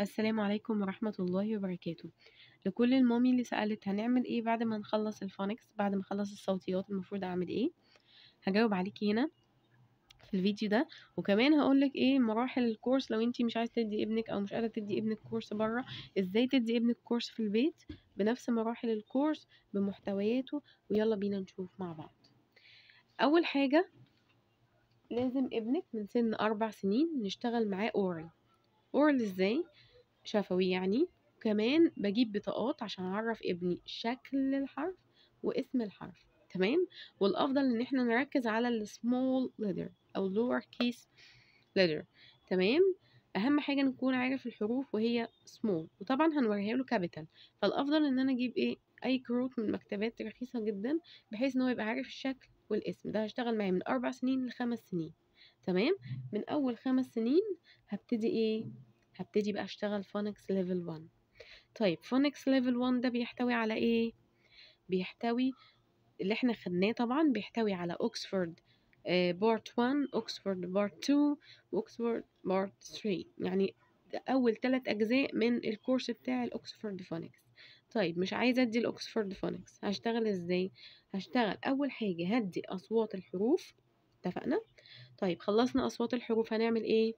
السلام عليكم ورحمة الله وبركاته لكل المامي اللي سألت هنعمل ايه بعد ما نخلص الفونكس بعد ما نخلص الصوتيات المفروض اعمل ايه هجاوب عليكي هنا في الفيديو ده وكمان هقولك ايه مراحل الكورس لو انتي مش عايزه تدي ابنك او مش قادره تدي ابنك كورس بره ازاي تدي ابنك كورس في البيت بنفس مراحل الكورس بمحتوياته ويلا بينا نشوف مع بعض اول حاجه لازم ابنك من سن اربع سنين نشتغل معاه اورل اورال ازاي شفوي يعني وكمان بجيب بطاقات عشان اعرف ابني شكل الحرف واسم الحرف تمام والافضل ان احنا نركز على السمول letter او lower كيس letter تمام اهم حاجه نكون عارف الحروف وهي سمول وطبعا هنوريها له كابيتال فالافضل ان انا اجيب ايه اي كروت من مكتبات رخيصه جدا بحيث ان هو يبقى عارف الشكل والاسم ده هشتغل معاه من اربع سنين لخمس سنين تمام من اول خمس سنين هبتدي ايه هبتدي بقى اشتغل فونكس ليفل 1 طيب فونكس ليفل 1 ده بيحتوي على ايه بيحتوي اللي احنا خدناه طبعا بيحتوي على اوكسفورد آه، بارت 1 اوكسفورد بارت 2 واوكسفورد بارت 3 يعني اول ثلاث اجزاء من الكورس بتاع الاوكسفورد فونكس طيب مش عايزه ادي الاوكسفورد فونكس هشتغل ازاي هشتغل اول حاجه هدي اصوات الحروف اتفقنا طيب خلصنا اصوات الحروف هنعمل ايه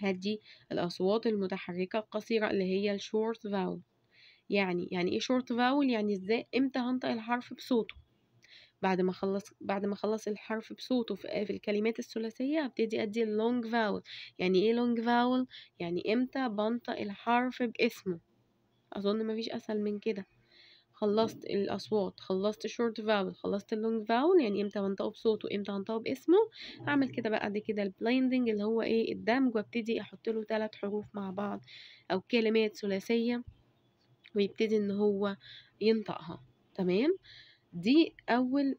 هدي الأصوات المتحركة القصيرة اللي هي short vowel يعني يعني ايه short vowel يعني ازاي امتى هنطق الحرف بصوته بعد ما اخلص بعد ما خلص الحرف بصوته في, في الكلمات الثلاثيه هبتدي ادي long vowel يعني ايه long vowel يعني امتى بنطق الحرف باسمه اظن مفيش اسهل من كده خلصت الأصوات خلصت short vowel خلصت long vowel يعني امتى هنطقه بصوته امتى هنطقه باسمه هعمل كده بقى دي كده البلايندنج اللي هو ايه الدمج وابتدي احط له ثلاث حروف مع بعض او كلمات ثلاثية ويبتدي ان هو ينطقها تمام دي اول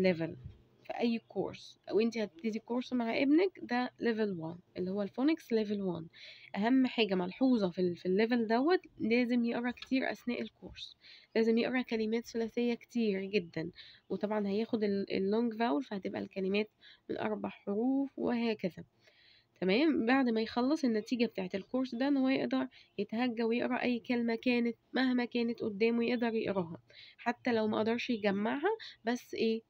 ليفل آه اي كورس او انت هتبتدي كورس مع ابنك ده ليفل 1 اللي هو الفونكس ليفل 1 اهم حاجه ملحوظه في, في الليفل دوت لازم يقرا كتير اثناء الكورس لازم يقرا كلمات ثلاثيه كتير جدا وطبعا هياخد اللونج فاول فهتبقى الكلمات من اربع حروف وهكذا تمام بعد ما يخلص النتيجة بتاعة الكورس ده ان هو يقدر يتهجى ويقرا اي كلمة كانت مهما كانت قدامه يقدر يقراها حتى لو ما قدرش يجمعها بس ايه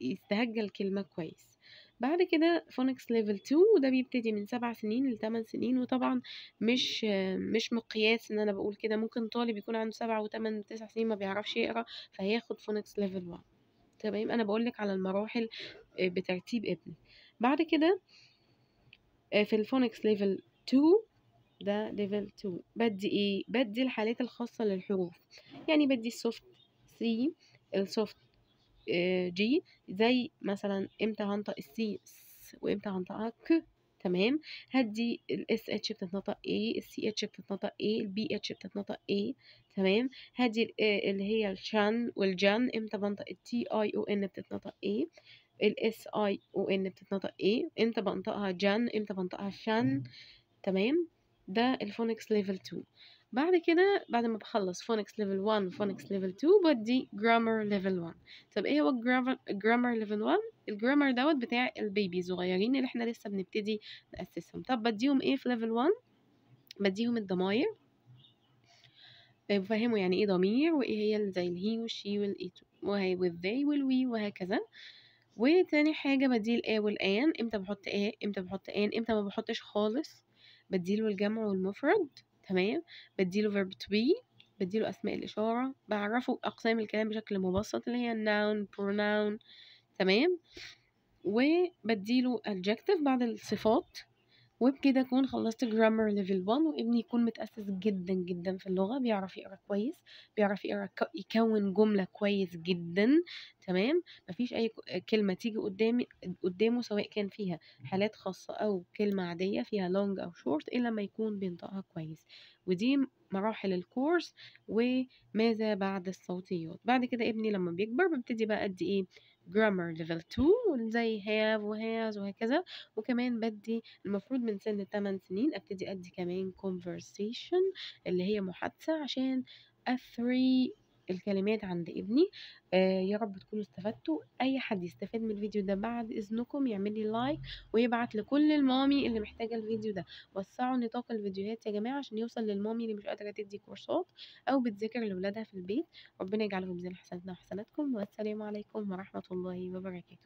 يستهجل كلمة كويس بعد كده فونكس ليفل 2 وده بيبتدي من سبع سنين لثمان سنين وطبعا مش مش مقياس ان انا بقول كده ممكن طالب يكون عنده سبعة وثمان وتسع سنين ما بيعرفش يقرا فهياخد فونكس ليفل 1 تمام انا بقول لك على المراحل آه، بترتيب ابني بعد كده آه، في الفونكس ليفل 2 ده ليفل 2 بدي ايه بدي الحالات الخاصة للحروف يعني بدي السوفت سي السوفت جي آه، زي مثلا امتى هنطق السي وامتى هنطقها ك تمام هدي الاس اتش بتتنطق ايه السي اتش بتتنطق ايه البي اتش بتتنطق ايه تمام هدي آه، اللي هي الشان والجان امتى بنطق التي اي او ان بتتنطق ايه الاس اي او ان بتتنطق ايه امتى بنطقها جان امتى بنطقها شان تمام ده الفونكس ليفل 2 بعد كده بعد ما بخلص فونكس ليفل 1 فونكس ليفل 2 بدي جرامر ليفل 1 طب ايه هو جرامر ليفل 1 الجرامر دوت بتاع البيبي صغيرين اللي احنا لسه بنبتدي نأسسهم طب بديهم ايه في ليفل 1 بديهم الضماير بفهموا يعني ايه ضمير وايه هي زي الهي والشي والايت والذي والوي وهكذا وتاني حاجة بدي الايه والان امتى بحط ايه امتى بحط ان امتى ما بحطش خالص بديله الجمع والمفرد تمام بديله verb to be بديله أسماء الإشارة بعرفه أقسام الكلام بشكل مبسط اللي هي noun pronoun تمام وبديله adjective بعد الصفات وبكده اكون خلصت جرامر ليفل 1 وابني يكون متأسس جدا جدا في اللغة بيعرف يقرا كويس بيعرف يقرا يكون جملة كويس جدا تمام مفيش اي كلمة تيجي قدامي قدامه سواء كان فيها حالات خاصة او كلمة عادية فيها لونج او شورت الا ما يكون بينطقها كويس ودي مراحل الكورس وماذا بعد الصوتيات بعد كده ابني لما بيكبر ببتدي بقى قد ايه grammar level 2 زي have و has وهكذا وكمان بدي المفروض من سن 8 سنين ابتدي ادي كمان conversation اللي هي محادثة عشان 3 الكلمات عند ابني آه، يا رب تكونوا استفدتوا اي حد يستفاد من الفيديو ده بعد اذنكم يعمل لي لايك ويبعت لكل المامي اللي محتاجه الفيديو ده وسعوا نطاق الفيديوهات يا جماعه عشان يوصل للمامي اللي مش قادره تدي كورسات او بتذاكر لاولادها في البيت ربنا يجعلهم زين حسناتنا وحسناتكم والسلام عليكم ورحمه الله وبركاته